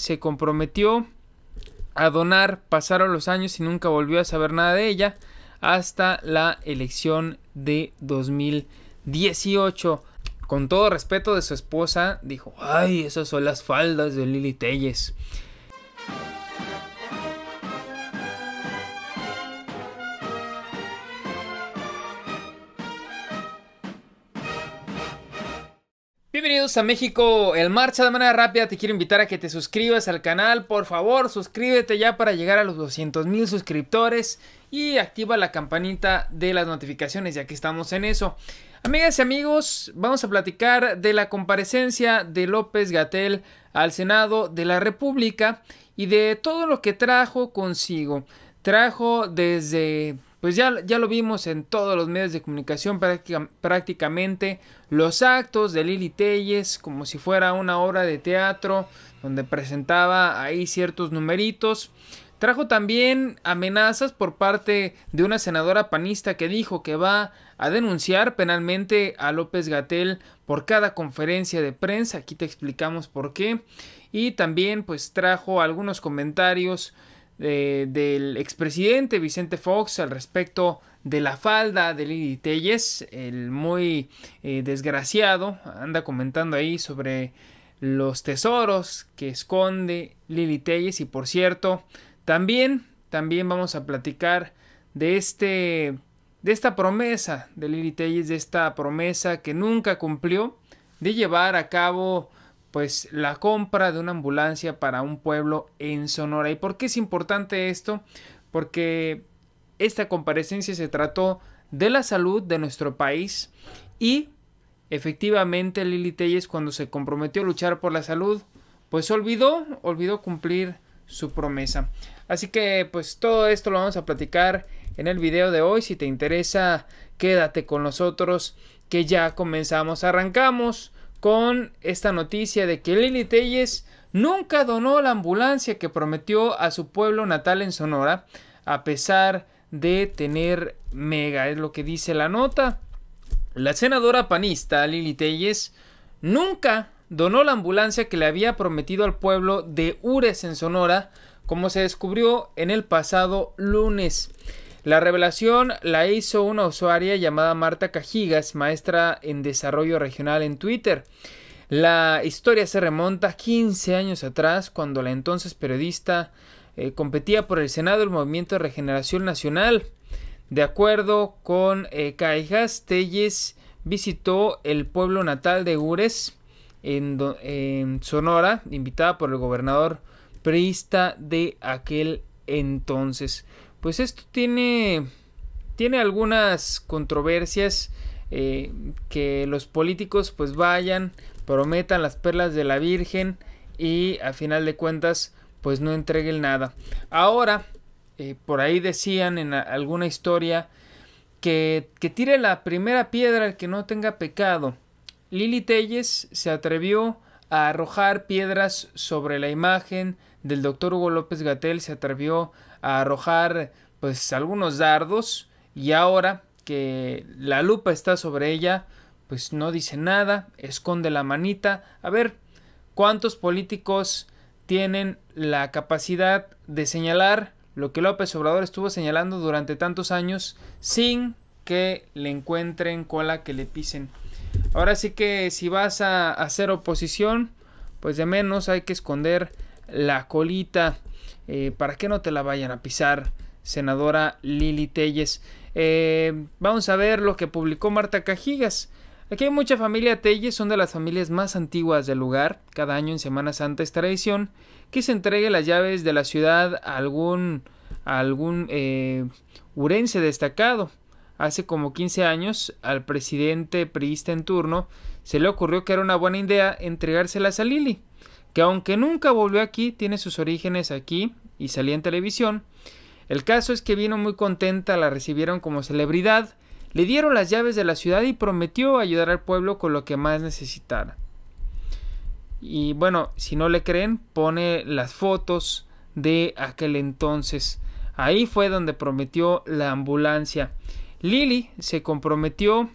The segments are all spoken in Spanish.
se comprometió a donar, pasaron los años y nunca volvió a saber nada de ella hasta la elección de 2018. Con todo respeto de su esposa, dijo, ay, esas son las faldas de Lili Telles. Bienvenidos a México, el marcha de manera rápida, te quiero invitar a que te suscribas al canal, por favor suscríbete ya para llegar a los 200 mil suscriptores y activa la campanita de las notificaciones ya que estamos en eso. Amigas y amigos, vamos a platicar de la comparecencia de López Gatel al Senado de la República y de todo lo que trajo consigo. Trajo desde pues ya, ya lo vimos en todos los medios de comunicación prácticamente, los actos de Lili Telles como si fuera una obra de teatro donde presentaba ahí ciertos numeritos. Trajo también amenazas por parte de una senadora panista que dijo que va a denunciar penalmente a López Gatel por cada conferencia de prensa. Aquí te explicamos por qué. Y también pues trajo algunos comentarios eh, del expresidente Vicente Fox al respecto de la falda de Lili Telles, el muy eh, desgraciado, anda comentando ahí sobre los tesoros que esconde Lili Telles y por cierto, también, también vamos a platicar de este de esta promesa de Lili Telles, de esta promesa que nunca cumplió de llevar a cabo pues la compra de una ambulancia para un pueblo en Sonora. ¿Y por qué es importante esto? Porque esta comparecencia se trató de la salud de nuestro país y efectivamente Lili Telles cuando se comprometió a luchar por la salud, pues olvidó, olvidó cumplir su promesa. Así que pues todo esto lo vamos a platicar en el video de hoy. Si te interesa, quédate con nosotros que ya comenzamos, arrancamos con esta noticia de que Lili Telles nunca donó la ambulancia que prometió a su pueblo natal en Sonora, a pesar de tener mega, es lo que dice la nota. La senadora panista Lili Telles nunca donó la ambulancia que le había prometido al pueblo de Ures en Sonora, como se descubrió en el pasado lunes. La revelación la hizo una usuaria llamada Marta Cajigas, maestra en desarrollo regional en Twitter. La historia se remonta 15 años atrás, cuando la entonces periodista eh, competía por el Senado del Movimiento de Regeneración Nacional. De acuerdo con eh, Cajigas, Telles visitó el pueblo natal de Ures, en, Sonora, invitada por el gobernador priista de aquel entonces pues esto tiene, tiene algunas controversias. Eh, que los políticos pues vayan, prometan las perlas de la Virgen y a final de cuentas pues no entreguen nada. Ahora, eh, por ahí decían en alguna historia que, que tire la primera piedra el que no tenga pecado. Lili Telles se atrevió a arrojar piedras sobre la imagen del doctor Hugo López Gatel, se atrevió a arrojar pues algunos dardos y ahora que la lupa está sobre ella, pues no dice nada, esconde la manita. A ver, ¿cuántos políticos tienen la capacidad de señalar lo que López Obrador estuvo señalando durante tantos años sin que le encuentren cola que le pisen? Ahora sí que si vas a hacer oposición, pues de menos hay que esconder la colita. Eh, para que no te la vayan a pisar, senadora Lili Telles. Eh, vamos a ver lo que publicó Marta Cajigas. Aquí hay mucha familia Telles, son de las familias más antiguas del lugar. Cada año en Semana Santa es tradición que se entregue las llaves de la ciudad a algún, algún eh, urense destacado. Hace como 15 años, al presidente priista en turno se le ocurrió que era una buena idea entregárselas a Lili que aunque nunca volvió aquí, tiene sus orígenes aquí y salía en televisión. El caso es que vino muy contenta, la recibieron como celebridad, le dieron las llaves de la ciudad y prometió ayudar al pueblo con lo que más necesitara. Y bueno, si no le creen, pone las fotos de aquel entonces. Ahí fue donde prometió la ambulancia. Lily se comprometió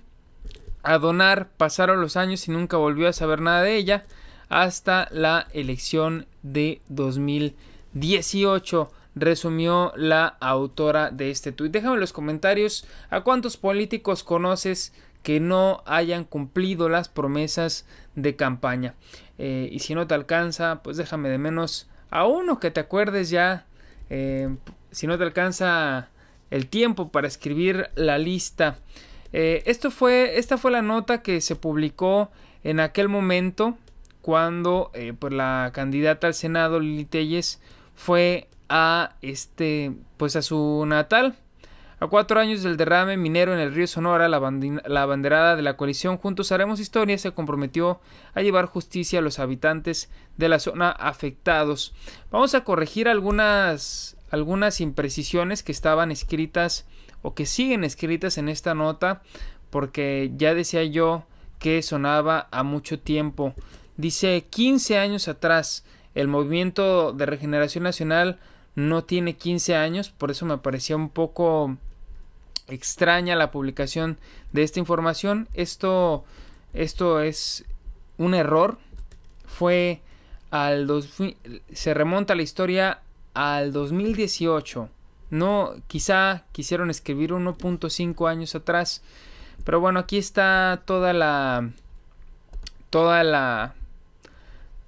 a donar, pasaron los años y nunca volvió a saber nada de ella hasta la elección de 2018 resumió la autora de este tweet Déjame en los comentarios a cuántos políticos conoces que no hayan cumplido las promesas de campaña. Eh, y si no te alcanza, pues déjame de menos a uno que te acuerdes ya. Eh, si no te alcanza el tiempo para escribir la lista. Eh, esto fue, esta fue la nota que se publicó en aquel momento cuando eh, pues, la candidata al Senado, Lili Telles, fue a este pues a su natal. A cuatro años del derrame minero en el río Sonora, la, la banderada de la coalición Juntos Haremos Historia se comprometió a llevar justicia a los habitantes de la zona afectados. Vamos a corregir algunas, algunas imprecisiones que estaban escritas o que siguen escritas en esta nota porque ya decía yo que sonaba a mucho tiempo. Dice 15 años atrás, el movimiento de regeneración nacional no tiene 15 años, por eso me parecía un poco extraña la publicación de esta información. Esto, esto es un error. Fue al se remonta la historia al 2018. No, quizá quisieron escribir 1.5 años atrás. Pero bueno, aquí está toda la toda la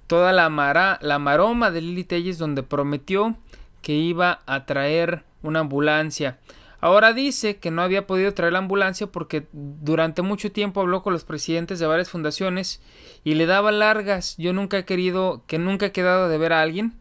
toda la, maroma de Lili Telles donde prometió que iba a traer una ambulancia. Ahora dice que no había podido traer la ambulancia porque durante mucho tiempo habló con los presidentes de varias fundaciones y le daba largas. Yo nunca he querido, que nunca he quedado de ver a alguien,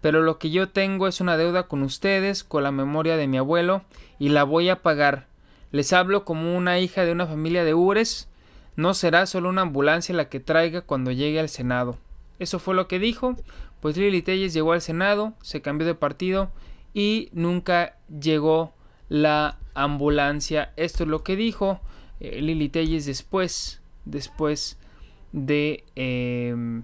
pero lo que yo tengo es una deuda con ustedes, con la memoria de mi abuelo y la voy a pagar. Les hablo como una hija de una familia de Ures. No será solo una ambulancia la que traiga cuando llegue al Senado. Eso fue lo que dijo. Pues Lili Telles llegó al Senado, se cambió de partido y nunca llegó la ambulancia. Esto es lo que dijo eh, Lili Telles después, después de, em,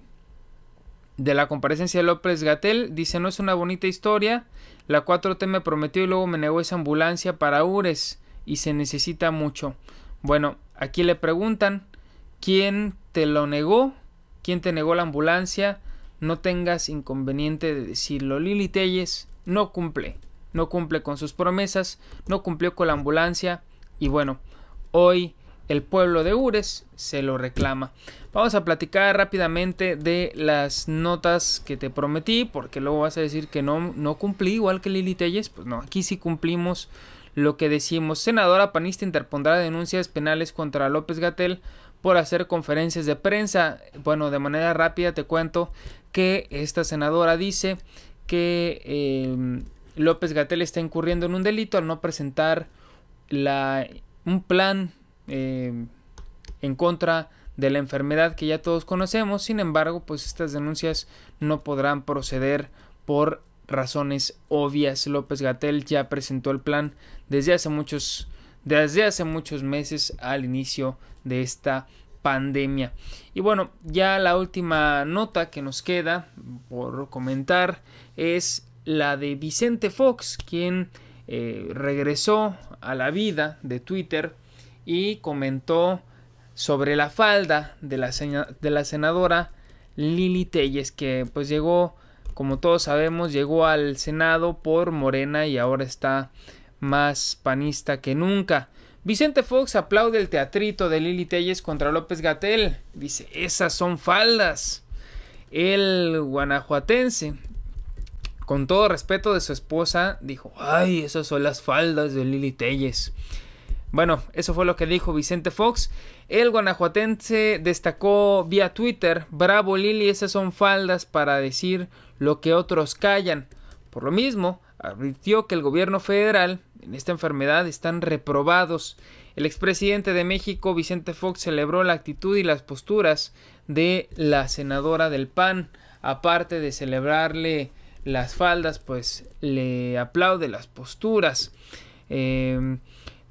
de la comparecencia de López Gatel. Dice, no es una bonita historia. La 4T me prometió y luego me negó esa ambulancia para URES y se necesita mucho. Bueno, aquí le preguntan, ¿quién te lo negó? ¿Quién te negó la ambulancia? No tengas inconveniente de decirlo. Lili Telles no cumple. No cumple con sus promesas. No cumplió con la ambulancia. Y bueno, hoy el pueblo de Ures se lo reclama. Vamos a platicar rápidamente de las notas que te prometí, porque luego vas a decir que no, no cumplí, igual que Lili Telles. Pues no, aquí sí cumplimos lo que decimos. Senadora panista interpondrá denuncias penales contra López Gatel por hacer conferencias de prensa. Bueno, de manera rápida te cuento que esta senadora dice que eh, López Gatel está incurriendo en un delito al no presentar la, un plan eh, en contra de la enfermedad que ya todos conocemos. Sin embargo, pues estas denuncias no podrán proceder por razones obvias. López Gatel ya presentó el plan desde hace muchos años desde hace muchos meses al inicio de esta pandemia. Y bueno, ya la última nota que nos queda por comentar es la de Vicente Fox, quien eh, regresó a la vida de Twitter y comentó sobre la falda de la, de la senadora Lili Telles, que pues llegó, como todos sabemos, llegó al Senado por Morena y ahora está más panista que nunca. Vicente Fox aplaude el teatrito de Lili Telles contra López Gatel. Dice, esas son faldas. El guanajuatense, con todo respeto de su esposa, dijo, ay, esas son las faldas de Lili Telles. Bueno, eso fue lo que dijo Vicente Fox. El guanajuatense destacó vía Twitter, bravo Lili, esas son faldas para decir lo que otros callan. Por lo mismo, advirtió que el gobierno federal en esta enfermedad están reprobados. El expresidente de México, Vicente Fox, celebró la actitud y las posturas de la senadora del PAN. Aparte de celebrarle las faldas, pues le aplaude las posturas. Em,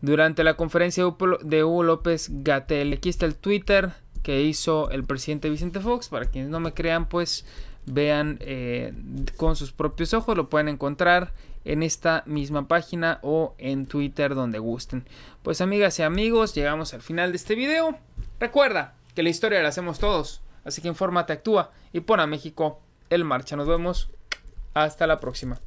durante la conferencia de Hugo López Gatel, aquí está el Twitter que hizo el presidente Vicente Fox. Para quienes no me crean, pues vean eh, con sus propios ojos, lo pueden encontrar en esta misma página o en Twitter donde gusten. Pues amigas y amigos, llegamos al final de este video. Recuerda que la historia la hacemos todos, así que infórmate, actúa y pon a México en marcha. Nos vemos hasta la próxima.